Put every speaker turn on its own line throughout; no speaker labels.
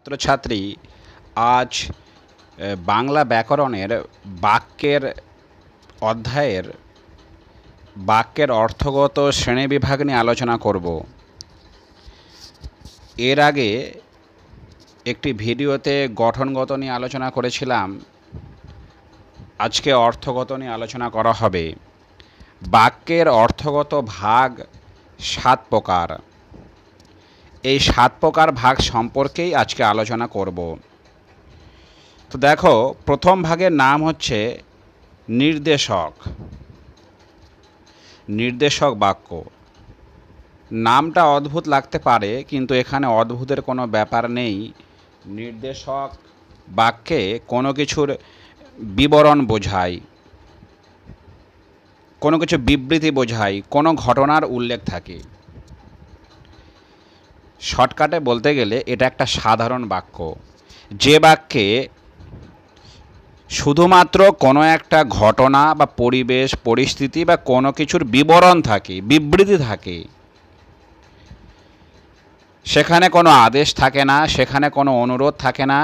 ছাত্রছাত্রী আজ বাংলা ব্যাকরণের বাক্যের অধ্যায়ের বাক্যের অর্থগত শ্রেণীবিভাগ নিয়ে আলোচনা করব এর আগে একটি ভিডিওতে গঠনগত নিয়ে আলোচনা করেছিলাম আজকে অর্থগত নিয়ে আলোচনা করা হবে বাক্যের অর্থগত ভাগ সাত প্রকার এই সাত প্রকার ভাগ সম্পর্কেই আজকে আলোচনা করব তো দেখো প্রথম ভাগের নাম হচ্ছে নির্দেশক নির্দেশক বাক্য নামটা অদ্ভুত লাগতে পারে কিন্তু এখানে অদ্ভুতের কোনো ব্যাপার নেই নির্দেশক বাক্যে কোনো কিছুর বিবরণ বোঝায় কোনো কিছু বিবৃতি বোঝায় কোনো ঘটনার উল্লেখ থাকে শর্টকাটে বলতে গেলে এটা একটা সাধারণ বাক্য যে বাক্যে শুধুমাত্র কোনো একটা ঘটনা বা পরিবেশ পরিস্থিতি বা কোনো কিছুর বিবরণ থাকে বিবৃতি থাকে সেখানে কোনো আদেশ থাকে না সেখানে কোনো অনুরোধ থাকে না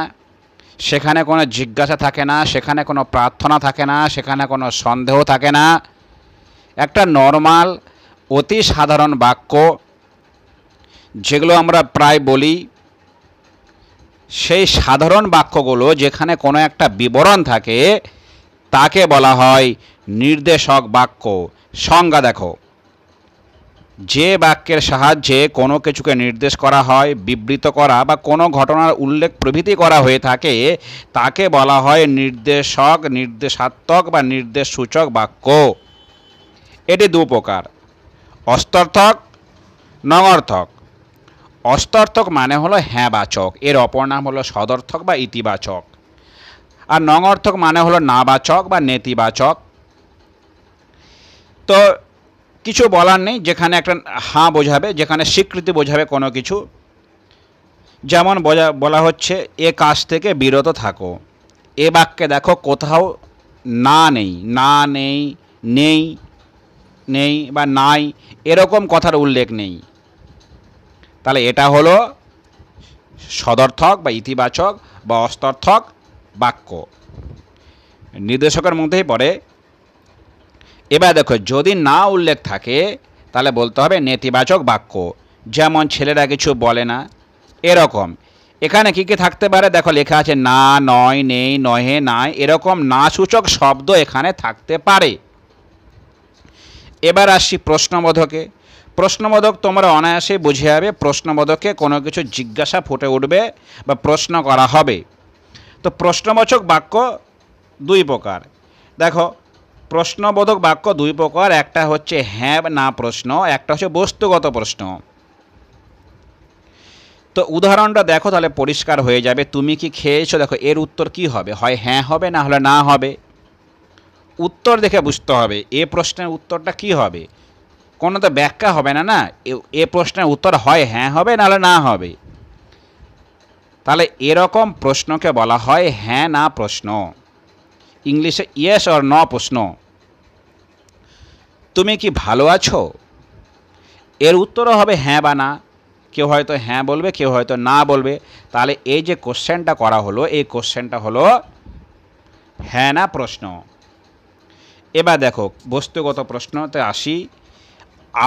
সেখানে কোনো জিজ্ঞাসা থাকে না সেখানে কোনো প্রার্থনা থাকে না সেখানে কোনো সন্দেহ থাকে না একটা নর্মাল অতি সাধারণ বাক্য যেগুলো আমরা প্রায় বলি সেই সাধারণ বাক্যগুলো যেখানে কোনো একটা বিবরণ থাকে তাকে বলা হয় নির্দেশক বাক্য সংজ্ঞা দেখো যে বাক্যের সাহায্যে কোনো কিছুকে নির্দেশ করা হয় বিবৃত করা বা কোনো ঘটনার উল্লেখ প্রভৃতি করা হয়ে থাকে তাকে বলা হয় নির্দেশক নির্দেশাত্মক বা নির্দেশ সূচক বাক্য এটি দু প্রকার অস্তর্থক নঙর্থক অস্তর্থক মানে হলো হ্যাঁ বাচক এর অপর নাম হলো সদর্থক বা ইতিবাচক আর নঙর্থক মানে হলো নাবাচক বা নেতিবাচক তো কিছু বলার নেই যেখানে একটা হাঁ বোঝাবে যেখানে স্বীকৃতি বোঝাবে কোনো কিছু যেমন বোঝা বলা হচ্ছে এ কাজ থেকে বিরত থাকো এ বাক্যে দেখো কোথাও না নেই না নেই নেই নেই বা নাই এরকম কথার উল্লেখ নেই তাহলে এটা হলো সদর্থক বা ইতিবাচক বা অস্তর্থক বাক্য নির্দেশকের মধ্যেই পড়ে এবার দেখো যদি না উল্লেখ থাকে তাহলে বলতে হবে নেতিবাচক বাক্য যেমন ছেলেরা কিছু বলে না এরকম এখানে কি কি থাকতে পারে দেখো লেখা আছে না নয় নেই নহে নাই এরকম না সূচক শব্দ এখানে থাকতে পারে এবার আসছি প্রশ্নবোধকে প্রশ্নবোধক তোমরা অনায়াসে বুঝে যাবে প্রশ্নবোধকে কোনো কিছু জিজ্ঞাসা ফুটে উঠবে বা প্রশ্ন করা হবে তো প্রশ্নবোচক বাক্য দুই প্রকার দেখো প্রশ্নবোধক বাক্য দুই প্রকার একটা হচ্ছে হ্যাঁ না প্রশ্ন একটা হচ্ছে বস্তুগত প্রশ্ন তো উদাহরণটা দেখো তাহলে পরিষ্কার হয়ে যাবে তুমি কি খেয়েছো দেখো এর উত্তর কি হবে হয় হ্যাঁ হবে না হলে না হবে উত্তর দেখে বুঝতে হবে এ প্রশ্নের উত্তরটা কি হবে কোনো তো ব্যাখ্যা হবে না না এ প্রশ্নের উত্তর হয় হ্যাঁ হবে নাহলে না হবে তাহলে এরকম প্রশ্নকে বলা হয় হ্যাঁ না প্রশ্ন ইংলিশে ইয়েস অর ন প্রশ্ন তুমি কি ভালো আছো এর উত্তরও হবে হ্যাঁ বা না কেউ হয়তো হ্যাঁ বলবে কেউ হয়তো না বলবে তাহলে এই যে কোশ্চেনটা করা হলো এই কোশ্চেনটা হলো হ্যাঁ না প্রশ্ন এবার দেখো বস্তুগত প্রশ্নতে আসি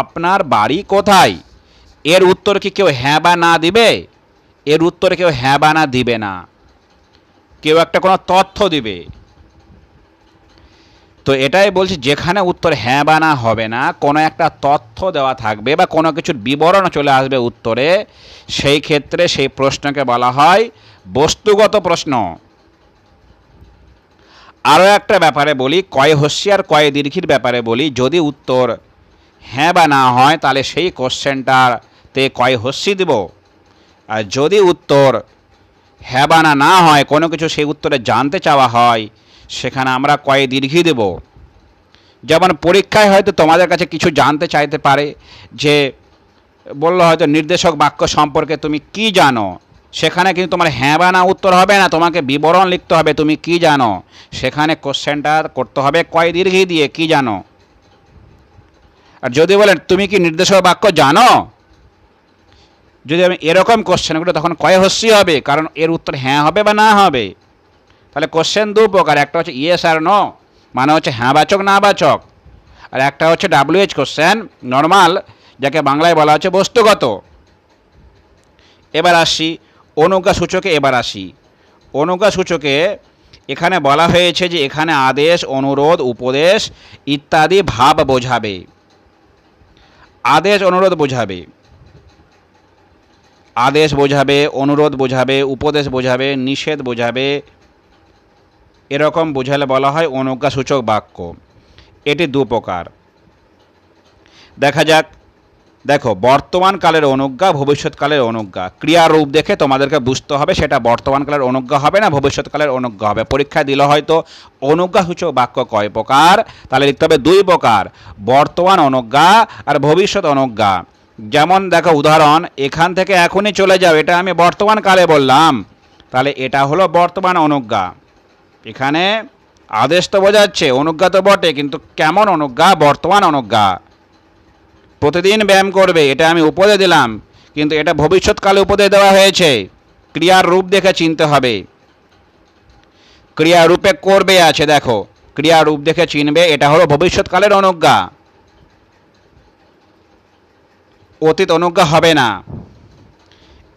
আপনার বাড়ি কোথায় এর উত্তর কি কেউ হ্যাঁ বা না দিবে এর উত্তরে কেউ হ্যাঁ বা না দিবে না কেউ একটা কোনো তথ্য দিবে তো এটাই বলছি যেখানে উত্তর হ্যাঁ বা না হবে না কোনো একটা তথ্য দেওয়া থাকবে বা কোনো কিছুর বিবরণ চলে আসবে উত্তরে সেই ক্ষেত্রে সেই প্রশ্নকে বলা হয় বস্তুগত প্রশ্ন আরও একটা ব্যাপারে বলি কয় হস্যি কয় দীর্ঘির ব্যাপারে বলি যদি উত্তর হ্যাঁ বা না হয় তাহলে সেই কোশ্চেনটাতে কয় হস্যি দেব আর যদি উত্তর হ্যাঁ বা না না হয় কোনো কিছু সেই উত্তরে জানতে চাওয়া হয় সেখানে আমরা কয় দীর্ঘি দেব যেমন পরীক্ষায় হয়তো তোমাদের কাছে কিছু জানতে চাইতে পারে যে বললো হয়তো নির্দেশক বাক্য সম্পর্কে তুমি কি জানো সেখানে কিন্তু তোমার হ্যাঁ বা না উত্তর হবে না তোমাকে বিবরণ লিখতে হবে তুমি কি জানো সেখানে কোশ্চেনটা করতে হবে কয় দীর্ঘি দিয়ে কি জানো আর যদি বলেন তুমি কি নির্দেশক বাক্য জানো যদি আমি এরকম কোশ্চেন করি তখন কয় হস্যি হবে কারণ এর উত্তর হ্যাঁ হবে বা না হবে তাহলে কোশ্চেন দু প্রকার একটা হচ্ছে ইয়েস আর নো মানে হচ্ছে হ্যাঁ বাচক না বাচক আর একটা হচ্ছে ডাব্লিউএইচ কোশ্চেন নর্মাল যাকে বাংলায় বলা হচ্ছে বস্তুগত এবার আসি অনুজ্ঞা সূচকে এবার আসি অনুজ্ঞা সূচকে এখানে বলা হয়েছে যে এখানে আদেশ অনুরোধ উপদেশ ইত্যাদি ভাব বোঝাবে আদেশ অনুরোধ বোঝাবে আদেশ বোঝাবে অনুরোধ বোঝাবে উপদেশ বোঝাবে নিষেধ বোঝাবে এরকম বোঝালে বলা হয় অনুজ্ঞাসূচক বাক্য এটি দু প্রকার দেখা যাক দেখো বর্তমানকালের অনুজ্ঞা ভবিষ্যৎকালের অনুজ্ঞা রূপ দেখে তোমাদেরকে বুঝতে হবে সেটা বর্তমানকালের অনুজ্ঞা হবে না ভবিষ্যৎকালের অনুজ্ঞা হবে পরীক্ষা দিলে হয়তো অনুজ্ঞাসূচক বাক্য কয় প্রকার তাহলে লিখতে হবে দুই প্রকার বর্তমান অনুজ্ঞা আর ভবিষ্যৎ অনুজ্ঞা যেমন দেখো উদাহরণ এখান থেকে এখনই চলে যাও এটা আমি বর্তমানকালে বললাম তাহলে এটা হলো বর্তমান অনুজ্ঞা এখানে আদেশ তো বোঝাচ্ছে অনুজ্ঞা তো বটে কিন্তু কেমন অনুজ্ঞা বর্তমান অনুজ্ঞা প্রতিদিন ব্যায়াম করবে এটা আমি উপদে দিলাম কিন্তু এটা ভবিষ্যৎকালে উপদে দেওয়া হয়েছে ক্রিয়ার রূপ দেখে চিনতে হবে ক্রিয়ারূপে করবে আছে দেখো ক্রিয়ারূপ দেখে চিনবে এটা হলো ভবিষ্যৎকালের অনুজ্ঞা অতীত অনুজ্ঞা হবে না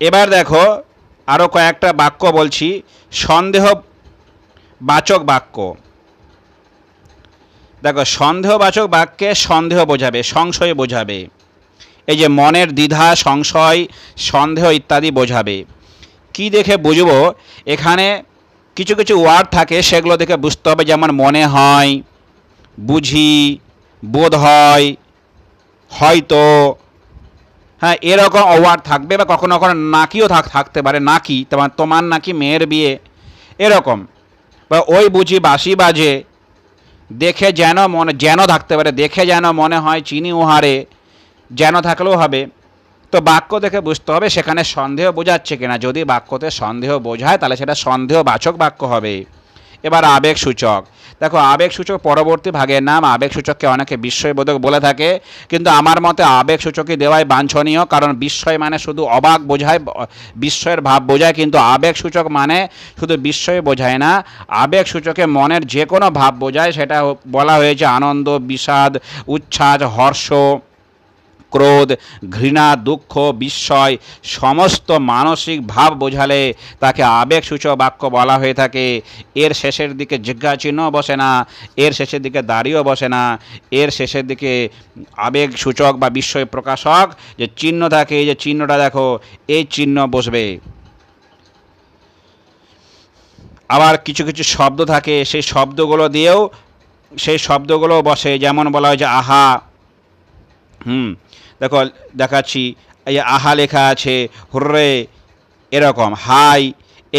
এবার দেখো আরও কয়েকটা বাক্য বলছি সন্দেহ বাচক বাক্য দেখো সন্দেহবাচক বাক্যে সন্দেহ বোঝাবে সংশয় বোঝাবে এই যে মনের দ্বিধা সংশয় সন্দেহ ইত্যাদি বোঝাবে কি দেখে বুঝবো এখানে কিছু কিছু ওয়ার্ড থাকে সেগুলো দেখে বুঝতে হবে যেমন মনে হয় বুঝি বোধ হয় হয়তো হ্যাঁ এরকম ওয়ার্ড থাকবে বা কখনো কখনো নাকিও থাকতে পারে নাকি তোমার তোমার নাকি মেয়ের বিয়ে এরকম বা ওই বুঝি বাসি বাজে দেখে যেন মনে যেন থাকতে পারে দেখে যেন মনে হয় চিনি উহারে যেন থাকলেও হবে তো বাক্য দেখে বুঝতে হবে সেখানে সন্দেহ বোঝাচ্ছে কিনা যদি বাক্যতে সন্দেহ বোঝায় তাহলে সেটা সন্দেহবাচক বাক্য হবে এবার আবেগ সূচক দেখো আবেগ সূচক পরবর্তী ভাগের নাম আবেগ সূচককে অনেকে বিস্ময়বোধক বলে থাকে কিন্তু আমার মতে আবেগ সূচকই দেওয়াই বাঞ্ছনীয় কারণ বিস্ময় মানে শুধু অবাক বোঝায় বিস্ময়ের ভাব বোঝায় কিন্তু আবেগ সূচক মানে শুধু বিস্ময় বোঝায় না আবেগ সূচকে মনের যে কোনো ভাব বোঝায় সেটা বলা হয়েছে আনন্দ বিষাদ উচ্ছ্বাস হর্ষ ক্রোধ ঘৃণা দুঃখ বিস্ময় সমস্ত মানসিক ভাব বোঝালে তাকে আবেগসূচক বাক্য বলা হয়ে থাকে এর শেষের দিকে জিজ্ঞাচিহ্ন বসে না এর শেষের দিকে দাড়িও বসে না এর শেষের দিকে আবেগসূচক বা বিস্ময় প্রকাশক যে চিহ্ন থাকে এই যে চিহ্নটা দেখো এই চিহ্ন বসবে আবার কিছু কিছু শব্দ থাকে সেই শব্দগুলো দিয়েও সেই শব্দগুলো বসে যেমন বলা হয় যে আহা হুম দেখো দেখাচ্ছি এই আহা লেখা আছে হুর্রে এরকম হাই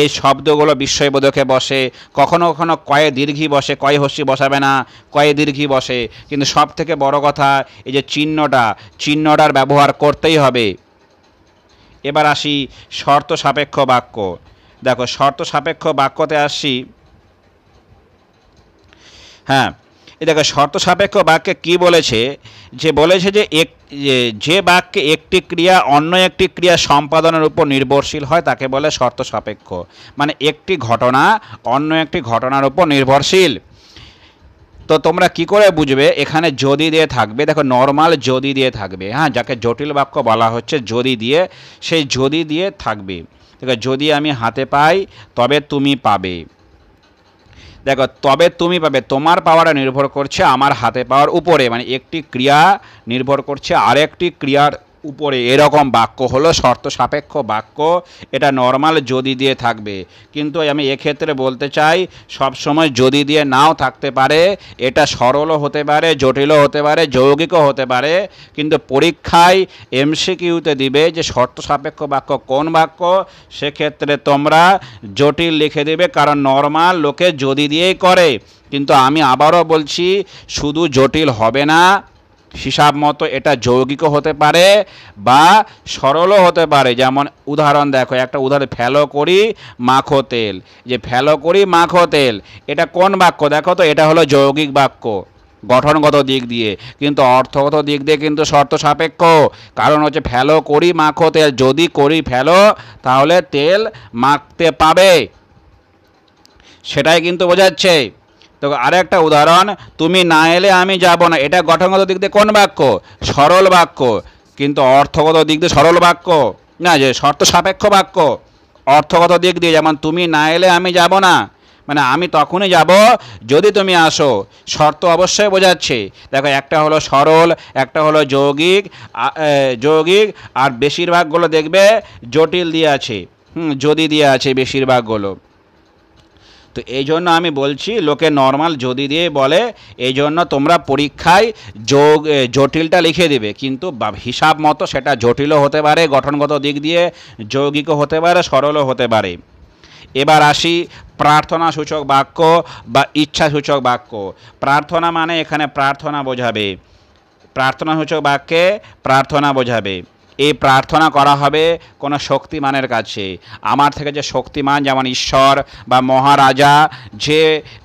এই শব্দগুলো বিস্ময়বোধকে বসে কখনো কখনো কয়ে দীর্ঘি বসে কয়ে হস্যি বসাবে না কয়ে দীর্ঘি বসে কিন্তু সব থেকে বড় কথা এই যে চিহ্নটা চিহ্নটার ব্যবহার করতেই হবে এবার আসি শর্ত সাপেক্ষ বাক্য দেখো শর্ত সাপেক্ষ বাক্যতে আসি হ্যাঁ দেখো শর্ত সাপেক্ষ বাক্যে কি বলেছে যে বলেছে যে এক যে বাক্যে একটি ক্রিয়া অন্য একটি ক্রিয়া সম্পাদনের উপর নির্ভরশীল হয় তাকে বলে শর্ত সাপেক্ষ মানে একটি ঘটনা অন্য একটি ঘটনার উপর নির্ভরশীল তো তোমরা কি করে বুঝবে এখানে যদি দিয়ে থাকবে দেখো নর্মাল যদি দিয়ে থাকবে হ্যাঁ যাকে জটিল বাক্য বলা হচ্ছে যদি দিয়ে সেই যদি দিয়ে থাকবে দেখো যদি আমি হাতে পাই তবে তুমি পাবে দেখো তবে তুমি পাবে তোমার পাওয়াটা নির্ভর করছে আমার হাতে পাওয়ার উপরে মানে একটি ক্রিয়া নির্ভর করছে আরেকটি ক্রিয়ার উপরে এরকম বাক্য হলো শর্ত সাপেক্ষ বাক্য এটা নর্মাল যদি দিয়ে থাকবে কিন্তু আমি এক্ষেত্রে বলতে চাই সব সময় যদি দিয়ে নাও থাকতে পারে এটা সরলও হতে পারে জটিলও হতে পারে যৌগিকও হতে পারে কিন্তু পরীক্ষায় এমসিকিউতে দিবে যে শর্ত সাপেক্ষ বাক্য কোন বাক্য সেক্ষেত্রে তোমরা জটিল লিখে দেবে কারণ নর্মাল লোকে যদি দিয়েই করে কিন্তু আমি আবারও বলছি শুধু জটিল হবে না হিসাব মতো এটা যৌগিকও হতে পারে বা সরলও হতে পারে যেমন উদাহরণ দেখো একটা উদাহরণ ফেলো করি মাখো তেল যে ফেলো করি মাখো তেল এটা কোন বাক্য দেখো তো এটা হলো যৌগিক বাক্য গঠনগত দিক দিয়ে কিন্তু অর্থগত দিক দিয়ে কিন্তু শর্ত সাপেক্ষ কারণ হচ্ছে ফেলো করি মাখো তেল যদি করি ফেলো তাহলে তেল মাখতে পাবে সেটাই কিন্তু বোঝাচ্ছে তো আর একটা উদাহরণ তুমি না এলে আমি যাব না এটা গঠনগত দিক দিয়ে কোন বাক্য সরল বাক্য কিন্তু অর্থগত দিক দিয়ে সরল বাক্য না যে শর্ত সাপেক্ষ বাক্য অর্থগত দিক দিয়ে যেমন তুমি না এলে আমি যাব না মানে আমি তখনই যাব যদি তুমি আসো শর্ত অবশ্যই বোঝাচ্ছে দেখো একটা হলো সরল একটা হলো যৌগিক যৌগিক আর বেশিরভাগগুলো দেখবে জটিল দিয়ে আছে হুম যদি দিয়ে আছে বেশিরভাগগুলো তো এই জন্য আমি বলছি লোকে নর্মাল যদি দিয়ে বলে এই জন্য তোমরা পরীক্ষায় যোগ জটিলটা লিখে দেবে কিন্তু হিসাব মতো সেটা জটিলও হতে পারে গঠনগত দিক দিয়ে যৌগিকও হতে পারে সরলও হতে পারে এবার আসি প্রার্থনা সূচক বাক্য বা ইচ্ছা সূচক বাক্য প্রার্থনা মানে এখানে প্রার্থনা বোঝাবে প্রার্থনা সূচক বাক্যে প্রার্থনা বোঝাবে এই প্রার্থনা করা হবে কোনো শক্তিমানের কাছে আমার থেকে যে শক্তিমান যেমন ঈশ্বর বা মহারাজা যে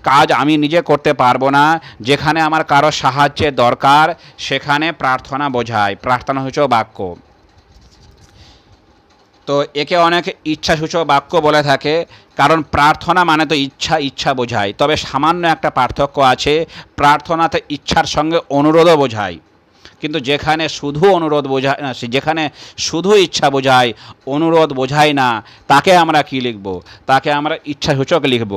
কাজ আমি নিজে করতে পারবো না যেখানে আমার কারো সাহায্যের দরকার সেখানে প্রার্থনা বোঝায় প্রার্থনা হচ্ছে বাক্য তো একে অনেক ইচ্ছাসূচক বাক্য বলে থাকে কারণ প্রার্থনা মানে তো ইচ্ছা ইচ্ছা বোঝায় তবে সামান্য একটা পার্থক্য আছে প্রার্থনাতে ইচ্ছার সঙ্গে অনুরোধও বোঝায় কিন্তু যেখানে শুধু অনুরোধ বোঝায় না যেখানে শুধু ইচ্ছা বোঝায় অনুরোধ বোঝায় না তাকে আমরা কি লিখব তাকে আমরা ইচ্ছা সূচক লিখব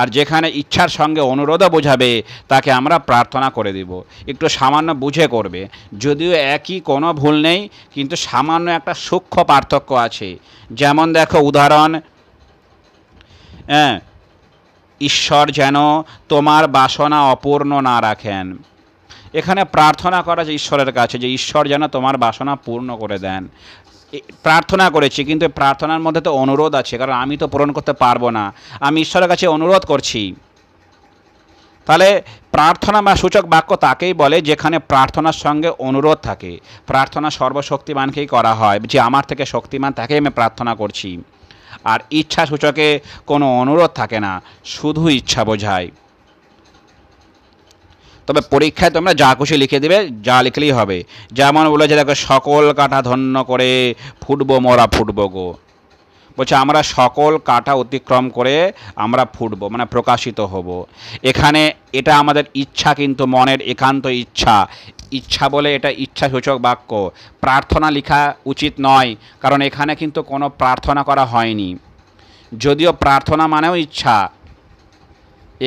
আর যেখানে ইচ্ছার সঙ্গে অনুরোধও বোঝাবে তাকে আমরা প্রার্থনা করে দিব একটু সামান্য বুঝে করবে যদিও একই কোনো ভুল নেই কিন্তু সামান্য একটা সূক্ষ্ম পার্থক্য আছে যেমন দেখো উদাহরণ হ্যাঁ ঈশ্বর যেন তোমার বাসনা অপূর্ণ না রাখেন এখানে প্রার্থনা করা যে ঈশ্বরের কাছে যে ঈশ্বর যেন তোমার বাসনা পূর্ণ করে দেন প্রার্থনা করেছি কিন্তু প্রার্থনার মধ্যে তো অনুরোধ আছে কারণ আমি তো পূরণ করতে পারবো না আমি ঈশ্বরের কাছে অনুরোধ করছি তাহলে প্রার্থনা বা সূচক বাক্য তাকেই বলে যেখানে প্রার্থনার সঙ্গে অনুরোধ থাকে প্রার্থনা সর্বশক্তিমানকেই করা হয় যে আমার থেকে শক্তিমান তাকেই আমি প্রার্থনা করছি আর ইচ্ছা সূচকে কোনো অনুরোধ থাকে না শুধু ইচ্ছা বোঝায় তবে পরীক্ষায় তোমরা যা খুশি লিখে দেবে যা লিখলেই হবে যেমন বলেছে দেখো সকল কাঁটা ধন্য করে ফুটবো মরা ফুটবো গো বলছে আমরা সকল কাটা অতিক্রম করে আমরা ফুটব মানে প্রকাশিত হব এখানে এটা আমাদের ইচ্ছা কিন্তু মনের একান্ত ইচ্ছা ইচ্ছা বলে এটা ইচ্ছা সূচক বাক্য প্রার্থনা লেখা উচিত নয় কারণ এখানে কিন্তু কোনো প্রার্থনা করা হয়নি যদিও প্রার্থনা মানেও ইচ্ছা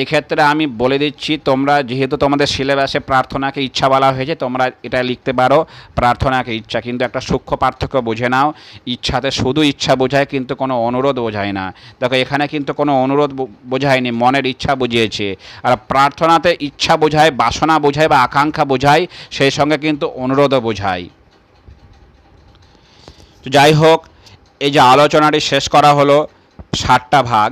এক্ষেত্রে আমি বলে দিচ্ছি তোমরা যেহেতু তোমাদের সিলেবাসে প্রার্থনাকে ইচ্ছা বলা হয়েছে তোমরা এটা লিখতে পারো প্রার্থনাকে ইচ্ছা কিন্তু একটা সূক্ষ্ম পার্থক্য বোঝে নাও ইচ্ছাতে শুধু ইচ্ছা বোঝায় কিন্তু কোনো অনুরোধ বোঝায় না দেখো এখানে কিন্তু কোনো অনুরোধ বোঝায়নি মনের ইচ্ছা বুঝিয়েছে আর প্রার্থনাতে ইচ্ছা বোঝায় বাসনা বোঝায় বা আকাঙ্ক্ষা বোঝায় সেই সঙ্গে কিন্তু অনুরোধও বোঝায় তো যাই হোক এই যে আলোচনাটি শেষ করা হলো ষাটটা ভাগ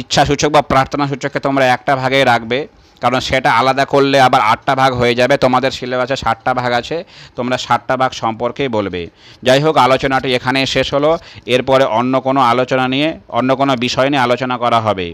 ইচ্ছাসূচক বা প্রার্থনা সূচককে তোমরা একটা ভাগেই রাখবে কারণ সেটা আলাদা করলে আবার আটটা ভাগ হয়ে যাবে তোমাদের সিলেবাসে ষাটটা ভাগ আছে তোমরা ষাটটা ভাগ সম্পর্কেই বলবে যাই হোক আলোচনাটি এখানে শেষ হলো এরপরে অন্য কোনো আলোচনা নিয়ে অন্য কোনো বিষয় নিয়ে আলোচনা করা হবে